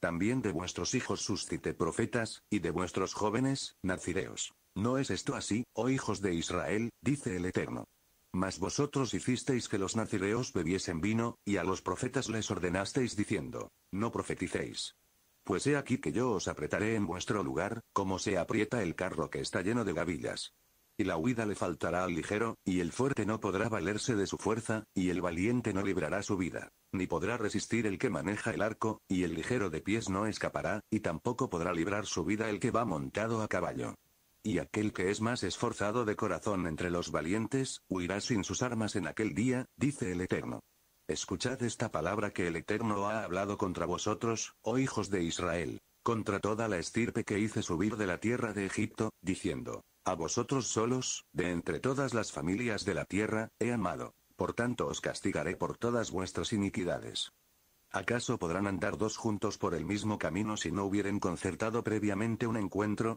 También de vuestros hijos suscité profetas, y de vuestros jóvenes, nazireos. ¿No es esto así, oh hijos de Israel? dice el Eterno. Mas vosotros hicisteis que los nazireos bebiesen vino, y a los profetas les ordenasteis diciendo, no profeticéis. Pues he aquí que yo os apretaré en vuestro lugar, como se aprieta el carro que está lleno de gavillas. Y la huida le faltará al ligero, y el fuerte no podrá valerse de su fuerza, y el valiente no librará su vida, ni podrá resistir el que maneja el arco, y el ligero de pies no escapará, y tampoco podrá librar su vida el que va montado a caballo. Y aquel que es más esforzado de corazón entre los valientes, huirá sin sus armas en aquel día, dice el Eterno. Escuchad esta palabra que el Eterno ha hablado contra vosotros, oh hijos de Israel, contra toda la estirpe que hice subir de la tierra de Egipto, diciendo, a vosotros solos, de entre todas las familias de la tierra, he amado, por tanto os castigaré por todas vuestras iniquidades. ¿Acaso podrán andar dos juntos por el mismo camino si no hubieren concertado previamente un encuentro?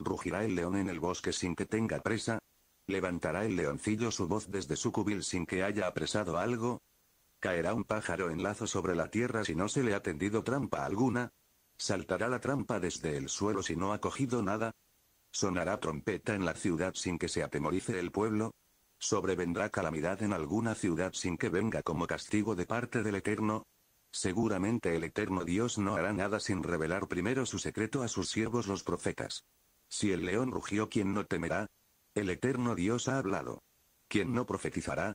¿Rugirá el león en el bosque sin que tenga presa? ¿Levantará el leoncillo su voz desde su cubil sin que haya apresado algo? ¿Caerá un pájaro en lazo sobre la tierra si no se le ha tendido trampa alguna? ¿Saltará la trampa desde el suelo si no ha cogido nada? ¿Sonará trompeta en la ciudad sin que se atemorice el pueblo? ¿Sobrevendrá calamidad en alguna ciudad sin que venga como castigo de parte del Eterno? Seguramente el Eterno Dios no hará nada sin revelar primero su secreto a sus siervos los profetas. Si el león rugió, ¿quién no temerá? El Eterno Dios ha hablado. ¿Quién no profetizará?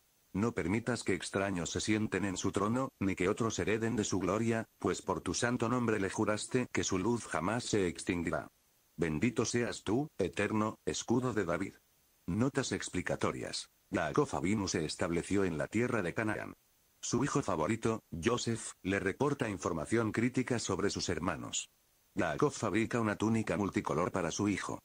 No permitas que extraños se sienten en su trono, ni que otros hereden de su gloria, pues por tu santo nombre le juraste que su luz jamás se extinguirá. Bendito seas tú, eterno, escudo de David. Notas explicatorias. Jacob Abinu se estableció en la tierra de Canaán. Su hijo favorito, Joseph, le reporta información crítica sobre sus hermanos. Jacob fabrica una túnica multicolor para su hijo.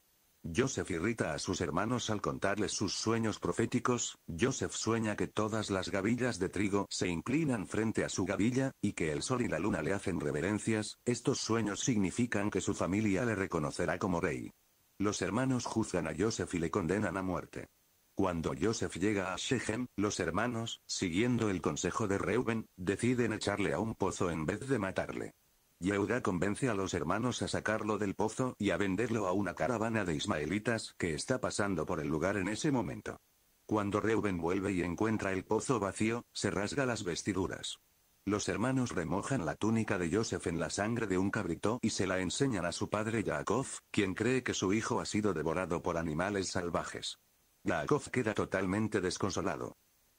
Joseph irrita a sus hermanos al contarles sus sueños proféticos, Joseph sueña que todas las gavillas de trigo se inclinan frente a su gavilla, y que el sol y la luna le hacen reverencias, estos sueños significan que su familia le reconocerá como rey. Los hermanos juzgan a Joseph y le condenan a muerte. Cuando Joseph llega a Shechem, los hermanos, siguiendo el consejo de Reuben, deciden echarle a un pozo en vez de matarle. Yehuda convence a los hermanos a sacarlo del pozo y a venderlo a una caravana de ismaelitas que está pasando por el lugar en ese momento. Cuando Reuben vuelve y encuentra el pozo vacío, se rasga las vestiduras. Los hermanos remojan la túnica de Joseph en la sangre de un cabrito y se la enseñan a su padre Yaakov, quien cree que su hijo ha sido devorado por animales salvajes. Yaakov queda totalmente desconsolado.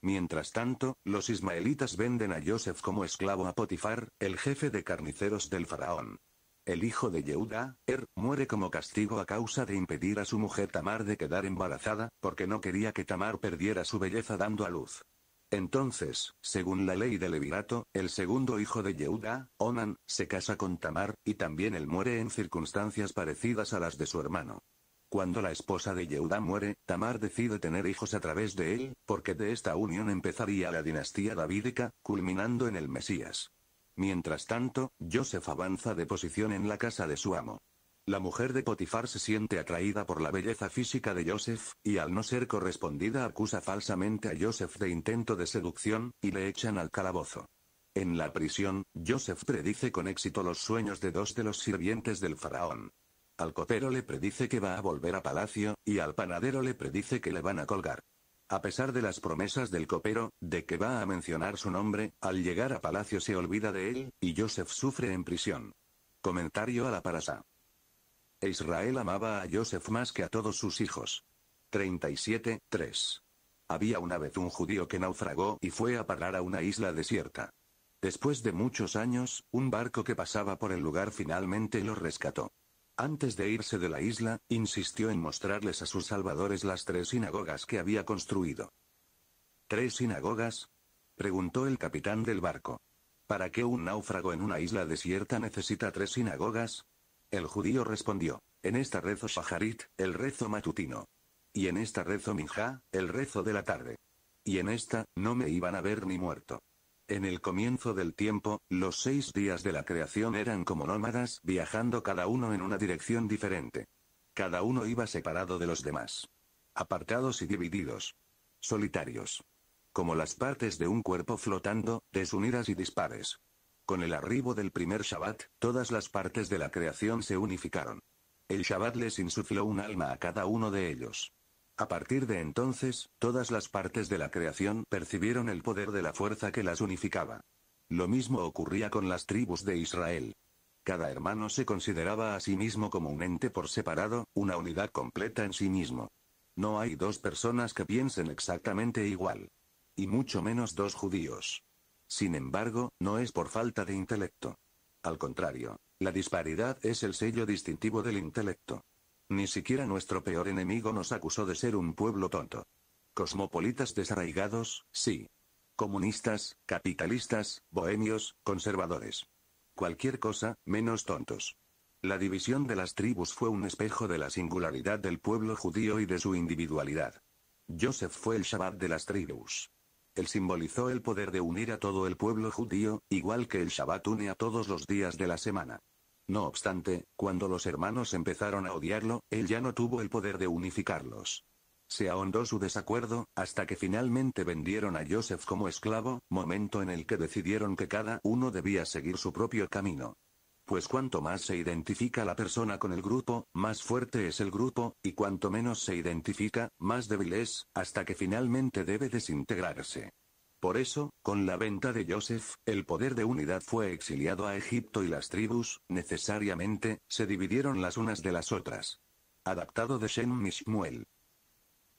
Mientras tanto, los ismaelitas venden a Joseph como esclavo a Potifar, el jefe de carniceros del faraón. El hijo de Yehuda, Er, muere como castigo a causa de impedir a su mujer Tamar de quedar embarazada, porque no quería que Tamar perdiera su belleza dando a luz. Entonces, según la ley de Levirato, el segundo hijo de Yehuda, Onan, se casa con Tamar, y también él muere en circunstancias parecidas a las de su hermano. Cuando la esposa de Yehudá muere, Tamar decide tener hijos a través de él, porque de esta unión empezaría la dinastía davídica, culminando en el Mesías. Mientras tanto, Joseph avanza de posición en la casa de su amo. La mujer de Potifar se siente atraída por la belleza física de Joseph, y al no ser correspondida acusa falsamente a Joseph de intento de seducción, y le echan al calabozo. En la prisión, Joseph predice con éxito los sueños de dos de los sirvientes del faraón. Al copero le predice que va a volver a palacio, y al panadero le predice que le van a colgar. A pesar de las promesas del copero, de que va a mencionar su nombre, al llegar a palacio se olvida de él, y Joseph sufre en prisión. Comentario a la parasa. Israel amaba a Joseph más que a todos sus hijos. 37, 3. Había una vez un judío que naufragó y fue a parar a una isla desierta. Después de muchos años, un barco que pasaba por el lugar finalmente lo rescató. Antes de irse de la isla, insistió en mostrarles a sus salvadores las tres sinagogas que había construido. ¿Tres sinagogas? preguntó el capitán del barco. ¿Para qué un náufrago en una isla desierta necesita tres sinagogas? El judío respondió, en esta rezo shaharit, el rezo matutino. Y en esta rezo minja, el rezo de la tarde. Y en esta, no me iban a ver ni muerto. En el comienzo del tiempo, los seis días de la creación eran como nómadas, viajando cada uno en una dirección diferente. Cada uno iba separado de los demás. Apartados y divididos. Solitarios. Como las partes de un cuerpo flotando, desunidas y dispares. Con el arribo del primer Shabbat, todas las partes de la creación se unificaron. El Shabbat les insufló un alma a cada uno de ellos. A partir de entonces, todas las partes de la creación percibieron el poder de la fuerza que las unificaba. Lo mismo ocurría con las tribus de Israel. Cada hermano se consideraba a sí mismo como un ente por separado, una unidad completa en sí mismo. No hay dos personas que piensen exactamente igual. Y mucho menos dos judíos. Sin embargo, no es por falta de intelecto. Al contrario, la disparidad es el sello distintivo del intelecto. Ni siquiera nuestro peor enemigo nos acusó de ser un pueblo tonto. Cosmopolitas desarraigados, sí. Comunistas, capitalistas, bohemios, conservadores. Cualquier cosa, menos tontos. La división de las tribus fue un espejo de la singularidad del pueblo judío y de su individualidad. Joseph fue el Shabbat de las tribus. Él simbolizó el poder de unir a todo el pueblo judío, igual que el Shabbat une a todos los días de la semana. No obstante, cuando los hermanos empezaron a odiarlo, él ya no tuvo el poder de unificarlos. Se ahondó su desacuerdo, hasta que finalmente vendieron a Joseph como esclavo, momento en el que decidieron que cada uno debía seguir su propio camino. Pues cuanto más se identifica la persona con el grupo, más fuerte es el grupo, y cuanto menos se identifica, más débil es, hasta que finalmente debe desintegrarse. Por eso, con la venta de Joseph, el poder de unidad fue exiliado a Egipto y las tribus, necesariamente, se dividieron las unas de las otras. Adaptado de Shem Mishmuel.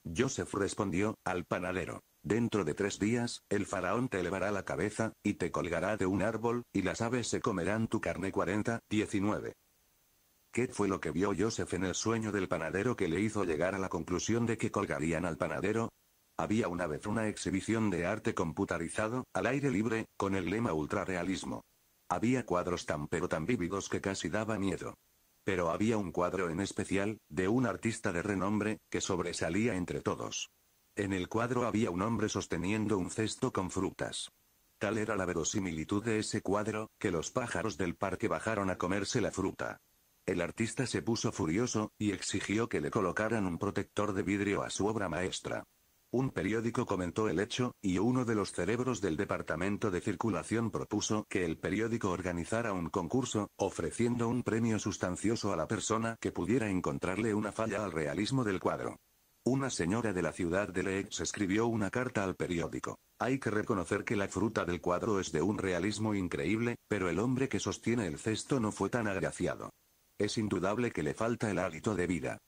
Joseph respondió, al panadero. Dentro de tres días, el faraón te elevará la cabeza, y te colgará de un árbol, y las aves se comerán tu carne 40, 19. ¿Qué fue lo que vio Joseph en el sueño del panadero que le hizo llegar a la conclusión de que colgarían al panadero? Había una vez una exhibición de arte computarizado, al aire libre, con el lema ultrarrealismo. Había cuadros tan pero tan vívidos que casi daba miedo. Pero había un cuadro en especial, de un artista de renombre, que sobresalía entre todos. En el cuadro había un hombre sosteniendo un cesto con frutas. Tal era la verosimilitud de ese cuadro, que los pájaros del parque bajaron a comerse la fruta. El artista se puso furioso, y exigió que le colocaran un protector de vidrio a su obra maestra. Un periódico comentó el hecho, y uno de los cerebros del Departamento de Circulación propuso que el periódico organizara un concurso, ofreciendo un premio sustancioso a la persona que pudiera encontrarle una falla al realismo del cuadro. Una señora de la ciudad de Leix escribió una carta al periódico. Hay que reconocer que la fruta del cuadro es de un realismo increíble, pero el hombre que sostiene el cesto no fue tan agraciado. Es indudable que le falta el hábito de vida.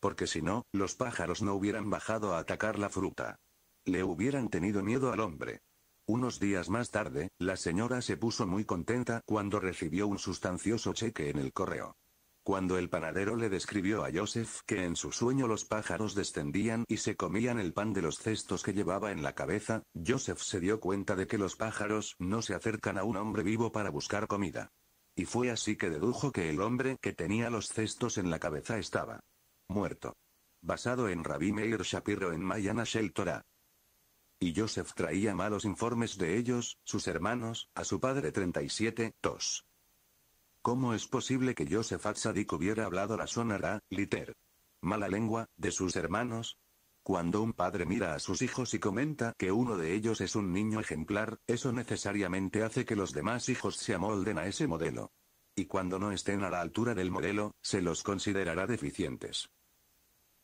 Porque si no, los pájaros no hubieran bajado a atacar la fruta. Le hubieran tenido miedo al hombre. Unos días más tarde, la señora se puso muy contenta cuando recibió un sustancioso cheque en el correo. Cuando el panadero le describió a Joseph que en su sueño los pájaros descendían y se comían el pan de los cestos que llevaba en la cabeza, Joseph se dio cuenta de que los pájaros no se acercan a un hombre vivo para buscar comida. Y fue así que dedujo que el hombre que tenía los cestos en la cabeza estaba Muerto. Basado en Rabbi Meir Shapiro en Mayana Shel Torah. Y Joseph traía malos informes de ellos, sus hermanos, a su padre 37, 2. ¿Cómo es posible que Joseph Atzadik hubiera hablado la sonará, liter? Mala lengua, de sus hermanos, cuando un padre mira a sus hijos y comenta que uno de ellos es un niño ejemplar, eso necesariamente hace que los demás hijos se amolden a ese modelo. Y cuando no estén a la altura del modelo, se los considerará deficientes.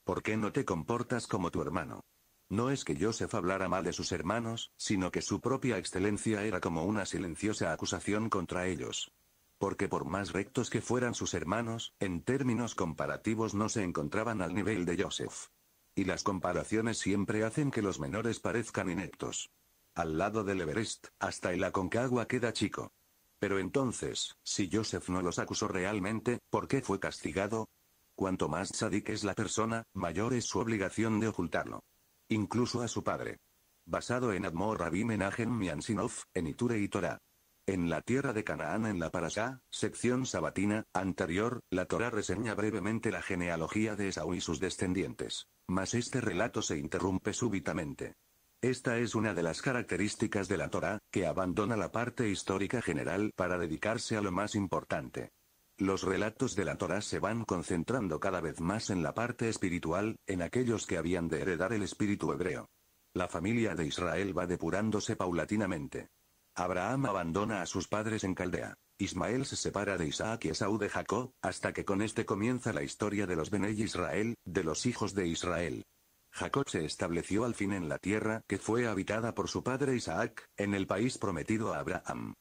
¿Por qué no te comportas como tu hermano? No es que Joseph hablara mal de sus hermanos, sino que su propia excelencia era como una silenciosa acusación contra ellos. Porque por más rectos que fueran sus hermanos, en términos comparativos no se encontraban al nivel de Joseph. Y las comparaciones siempre hacen que los menores parezcan ineptos. Al lado del Everest, hasta el Aconcagua queda chico. Pero entonces, si Joseph no los acusó realmente, ¿por qué fue castigado? Cuanto más tzadik es la persona, mayor es su obligación de ocultarlo. Incluso a su padre. Basado en Admor Rabbi Mian Miansinov, en Iture y Torah. En la tierra de Canaán en la Parashá, sección sabatina, anterior, la Torah reseña brevemente la genealogía de Esaú y sus descendientes. Mas este relato se interrumpe súbitamente. Esta es una de las características de la Torah, que abandona la parte histórica general para dedicarse a lo más importante. Los relatos de la Torah se van concentrando cada vez más en la parte espiritual, en aquellos que habían de heredar el espíritu hebreo. La familia de Israel va depurándose paulatinamente. Abraham abandona a sus padres en Caldea. Ismael se separa de Isaac y Esaú de Jacob, hasta que con este comienza la historia de los y Israel, de los hijos de Israel. Jacob se estableció al fin en la tierra que fue habitada por su padre Isaac, en el país prometido a Abraham.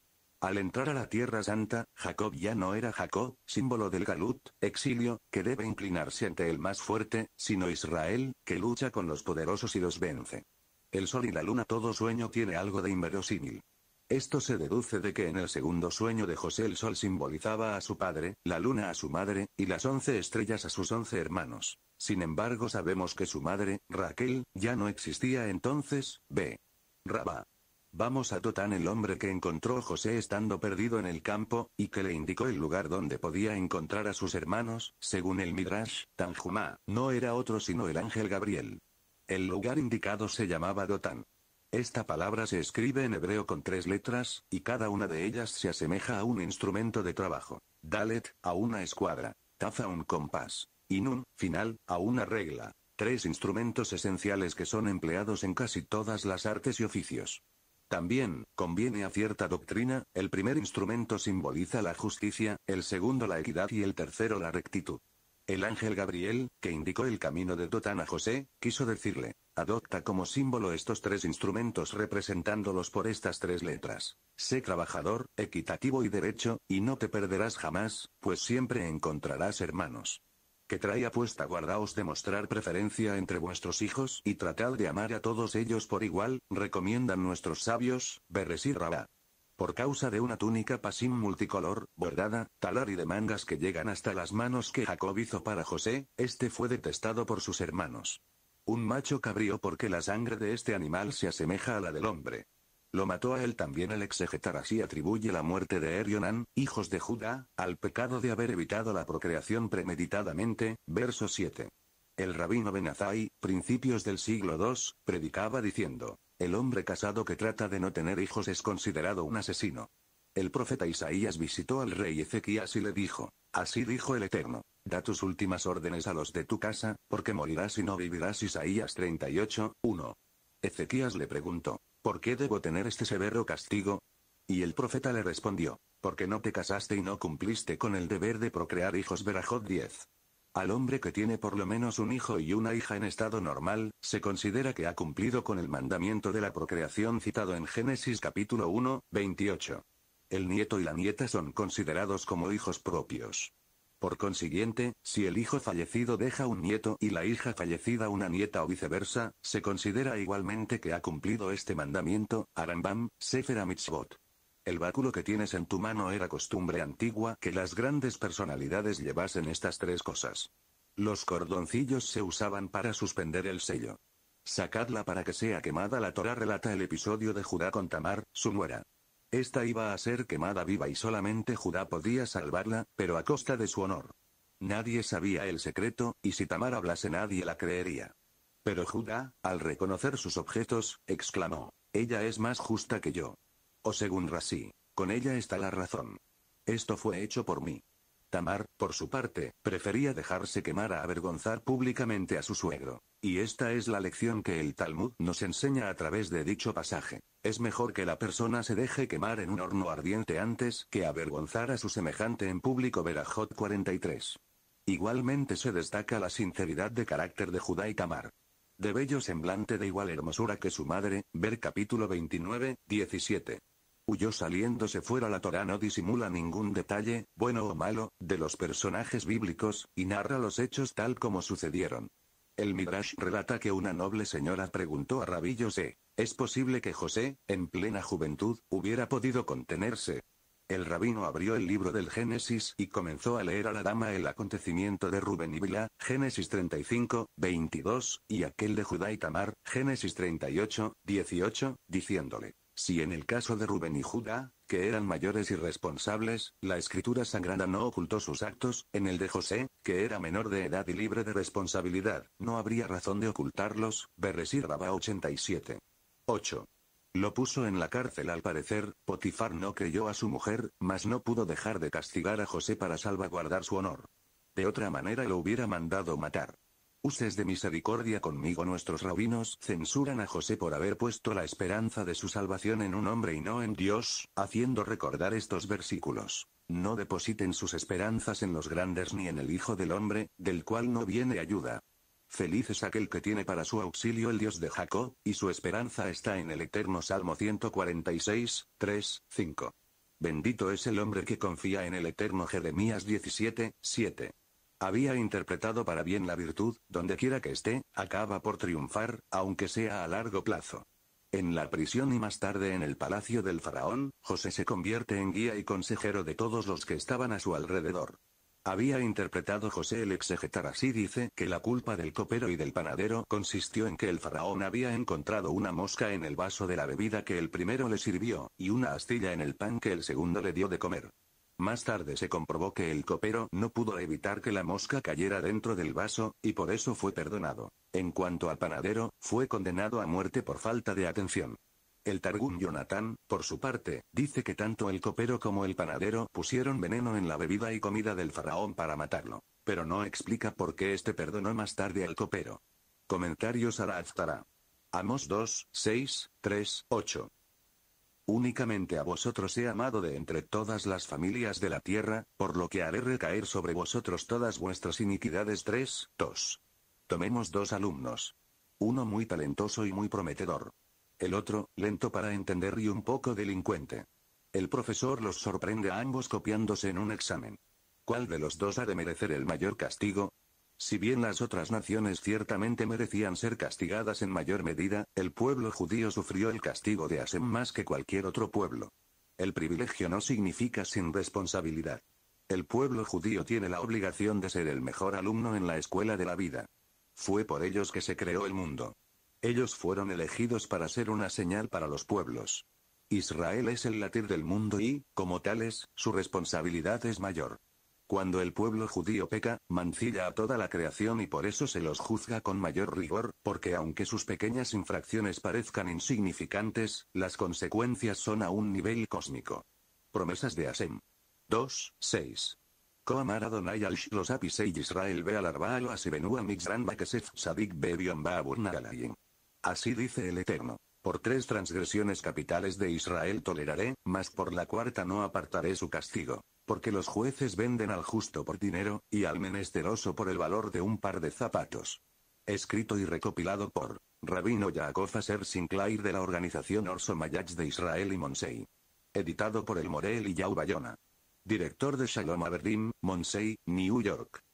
Al entrar a la Tierra Santa, Jacob ya no era Jacob, símbolo del galut, exilio, que debe inclinarse ante el más fuerte, sino Israel, que lucha con los poderosos y los vence. El sol y la luna todo sueño tiene algo de inverosímil. Esto se deduce de que en el segundo sueño de José el sol simbolizaba a su padre, la luna a su madre, y las once estrellas a sus once hermanos. Sin embargo sabemos que su madre, Raquel, ya no existía entonces, B. Rabá. Vamos a Totán el hombre que encontró José estando perdido en el campo, y que le indicó el lugar donde podía encontrar a sus hermanos, según el Midrash, Tanjumá, no era otro sino el ángel Gabriel. El lugar indicado se llamaba Dotán. Esta palabra se escribe en hebreo con tres letras, y cada una de ellas se asemeja a un instrumento de trabajo. Dalet, a una escuadra. Taz a un compás. Y nun, final, a una regla. Tres instrumentos esenciales que son empleados en casi todas las artes y oficios. También, conviene a cierta doctrina, el primer instrumento simboliza la justicia, el segundo la equidad y el tercero la rectitud. El ángel Gabriel, que indicó el camino de Totán a José, quiso decirle, adopta como símbolo estos tres instrumentos representándolos por estas tres letras. Sé trabajador, equitativo y derecho, y no te perderás jamás, pues siempre encontrarás hermanos trae traía guardaos de mostrar preferencia entre vuestros hijos y tratad de amar a todos ellos por igual, recomiendan nuestros sabios, Beres y Rabá. Por causa de una túnica pasim multicolor, bordada, talar y de mangas que llegan hasta las manos que Jacob hizo para José, este fue detestado por sus hermanos. Un macho cabrío porque la sangre de este animal se asemeja a la del hombre. Lo mató a él también el exegetar así atribuye la muerte de Erionan, hijos de Judá, al pecado de haber evitado la procreación premeditadamente, verso 7. El rabino Benazai, principios del siglo II, predicaba diciendo, el hombre casado que trata de no tener hijos es considerado un asesino. El profeta Isaías visitó al rey Ezequías y le dijo, así dijo el Eterno, da tus últimas órdenes a los de tu casa, porque morirás y no vivirás Isaías 38, 1. Ezequías le preguntó, ¿Por qué debo tener este severo castigo? Y el profeta le respondió, porque no te casaste y no cumpliste con el deber de procrear hijos. Berajot 10. Al hombre que tiene por lo menos un hijo y una hija en estado normal, se considera que ha cumplido con el mandamiento de la procreación citado en Génesis capítulo 1, 28. El nieto y la nieta son considerados como hijos propios. Por consiguiente, si el hijo fallecido deja un nieto y la hija fallecida una nieta o viceversa, se considera igualmente que ha cumplido este mandamiento, Arambam, Sefer Mitzvot. El báculo que tienes en tu mano era costumbre antigua que las grandes personalidades llevasen estas tres cosas. Los cordoncillos se usaban para suspender el sello. Sacadla para que sea quemada la Torah relata el episodio de Judá con Tamar, su nuera. Esta iba a ser quemada viva y solamente Judá podía salvarla, pero a costa de su honor. Nadie sabía el secreto, y si Tamar hablase nadie la creería. Pero Judá, al reconocer sus objetos, exclamó, Ella es más justa que yo. O según Rasí, con ella está la razón. Esto fue hecho por mí. Tamar, por su parte, prefería dejarse quemar a avergonzar públicamente a su suegro. Y esta es la lección que el Talmud nos enseña a través de dicho pasaje. Es mejor que la persona se deje quemar en un horno ardiente antes que avergonzar a su semejante en público. Verajot 43. Igualmente se destaca la sinceridad de carácter de Judá y Tamar. De bello semblante de igual hermosura que su madre, ver capítulo 29, 17. Huyó saliéndose fuera la Torá no disimula ningún detalle, bueno o malo, de los personajes bíblicos, y narra los hechos tal como sucedieron. El Midrash relata que una noble señora preguntó a Rabí José, ¿es posible que José, en plena juventud, hubiera podido contenerse? El rabino abrió el libro del Génesis y comenzó a leer a la dama el acontecimiento de Rubén y Bila, Génesis 35, 22, y aquel de Judá y Tamar, Génesis 38, 18, diciéndole, si en el caso de Rubén y Judá, que eran mayores y responsables, la escritura sagrada no ocultó sus actos, en el de José, que era menor de edad y libre de responsabilidad, no habría razón de ocultarlos, berresir Rabá 87. 8. Lo puso en la cárcel al parecer, Potifar no creyó a su mujer, mas no pudo dejar de castigar a José para salvaguardar su honor. De otra manera lo hubiera mandado matar. Uses de misericordia conmigo nuestros rabinos censuran a José por haber puesto la esperanza de su salvación en un hombre y no en Dios, haciendo recordar estos versículos. No depositen sus esperanzas en los grandes ni en el Hijo del Hombre, del cual no viene ayuda. Feliz es aquel que tiene para su auxilio el Dios de Jacob, y su esperanza está en el eterno Salmo 146, 3, 5. Bendito es el hombre que confía en el eterno Jeremías 17, 7. Había interpretado para bien la virtud, dondequiera que esté, acaba por triunfar, aunque sea a largo plazo. En la prisión y más tarde en el palacio del faraón, José se convierte en guía y consejero de todos los que estaban a su alrededor. Había interpretado José el exegetar así dice que la culpa del copero y del panadero consistió en que el faraón había encontrado una mosca en el vaso de la bebida que el primero le sirvió, y una astilla en el pan que el segundo le dio de comer. Más tarde se comprobó que el copero no pudo evitar que la mosca cayera dentro del vaso, y por eso fue perdonado. En cuanto al panadero, fue condenado a muerte por falta de atención. El Targum Jonathan, por su parte, dice que tanto el copero como el panadero pusieron veneno en la bebida y comida del faraón para matarlo, pero no explica por qué este perdonó más tarde al copero. Comentarios Aftara. Amos 2, 6, 3, 8. Únicamente a vosotros he amado de entre todas las familias de la tierra, por lo que haré recaer sobre vosotros todas vuestras iniquidades. 3. 2. Tomemos dos alumnos. Uno muy talentoso y muy prometedor. El otro, lento para entender y un poco delincuente. El profesor los sorprende a ambos copiándose en un examen. ¿Cuál de los dos ha de merecer el mayor castigo? Si bien las otras naciones ciertamente merecían ser castigadas en mayor medida, el pueblo judío sufrió el castigo de Asem más que cualquier otro pueblo. El privilegio no significa sin responsabilidad. El pueblo judío tiene la obligación de ser el mejor alumno en la escuela de la vida. Fue por ellos que se creó el mundo. Ellos fueron elegidos para ser una señal para los pueblos. Israel es el latir del mundo y, como tales, su responsabilidad es mayor. Cuando el pueblo judío peca, mancilla a toda la creación y por eso se los juzga con mayor rigor, porque aunque sus pequeñas infracciones parezcan insignificantes, las consecuencias son a un nivel cósmico. Promesas de Asem. 2, 6. al Israel ve al asibenu sadik bebion Así dice el Eterno. Por tres transgresiones capitales de Israel toleraré, mas por la cuarta no apartaré su castigo. Porque los jueces venden al justo por dinero, y al menesteroso por el valor de un par de zapatos. Escrito y recopilado por Rabino Yaakov Aser Sinclair de la organización Orso Mayach de Israel y Monsei. Editado por el Morel y Yau Bayona. Director de Shalom Averdim, Monsei, New York.